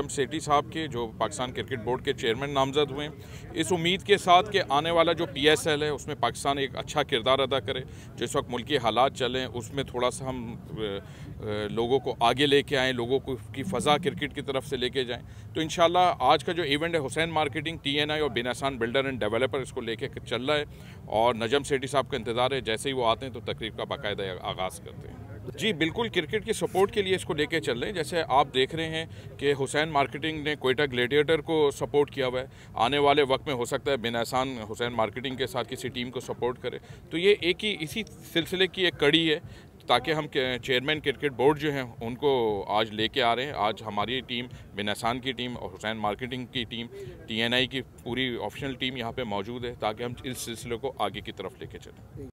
M सेठी साहब के जो पाकिस्तान क्रिकेट बोर्ड के चेयरमैन नामजद हुए इस उम्मीद के साथ कि आने वाला जो पी एस एल है उसमें पाकिस्तान एक अच्छा किरदार अदा करे जिस वक्त मुल्की हालात चलें उसमें थोड़ा सा हम लोगों को आगे लेके आएँ लोगों को की फ़ज़ा क्रिकेट की तरफ से लेके जाएँ तो इन आज का जो इवेंट है Hussain marketing T N I और बिनासान बिल्डर एंड डेवलपर इसको लेके चल रहा है और नजम सेठी साहब का इंतज़ार है जैसे ही वो आते हैं तो तकरीब का बाकायदा आगाज़ करते हैं जी बिल्कुल क्रिकेट की सपोर्ट के लिए इसको लेके चल रहे हैं जैसे आप देख रहे हैं कि हुसैन मार्केटिंग ने कोयटा ग्लेडिएटर को सपोर्ट किया हुआ है आने वाले वक्त में हो सकता है बिन एहसान हुसैन मार्केटिंग के साथ किसी टीम को सपोर्ट करे तो ये एक ही इसी सिलसिले की एक कड़ी है ताकि हम चेयरमैन क्रिकेट बोर्ड जो हैं उनको आज लेके आ रहे हैं आज हमारी टीम एहसान की टीम और हुसैन मार्केटिंग की टीम टीएनआई की पूरी ऑफिशियल टीम यहाँ पे मौजूद है ताकि हम इस सिलसिले को आगे की तरफ लेके चलें